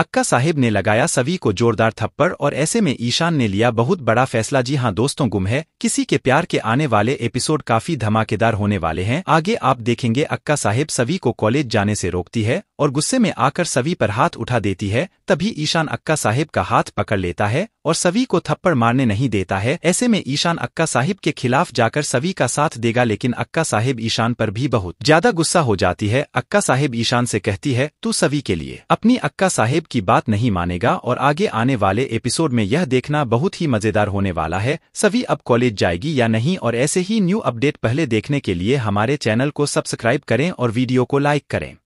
अक्का साहिब ने लगाया सभी को जोरदार थप्पड़ और ऐसे में ईशान ने लिया बहुत बड़ा फैसला जी हाँ दोस्तों गुम है किसी के प्यार के आने वाले एपिसोड काफी धमाकेदार होने वाले हैं आगे आप देखेंगे अक्का साहिब सभी को कॉलेज जाने से रोकती है और गुस्से में आकर सवी पर हाथ उठा देती है तभी ईशान अक्का साहिब का हाथ पकड़ लेता है और सवी को थप्पड़ मारने नहीं देता है ऐसे में ईशान अक्का साहिब के खिलाफ जाकर सवी का साथ देगा लेकिन अक्का साहिब ईशान पर भी बहुत ज्यादा गुस्सा हो जाती है अक्का साहिब ईशान से कहती है तू सवी के लिए अपनी अक्का साहिब की बात नहीं मानेगा और आगे आने वाले एपिसोड में यह देखना बहुत ही मजेदार होने वाला है सभी अब कॉलेज जाएगी या नहीं और ऐसे ही न्यू अपडेट पहले देखने के लिए हमारे चैनल को सब्सक्राइब करें और वीडियो को लाइक करें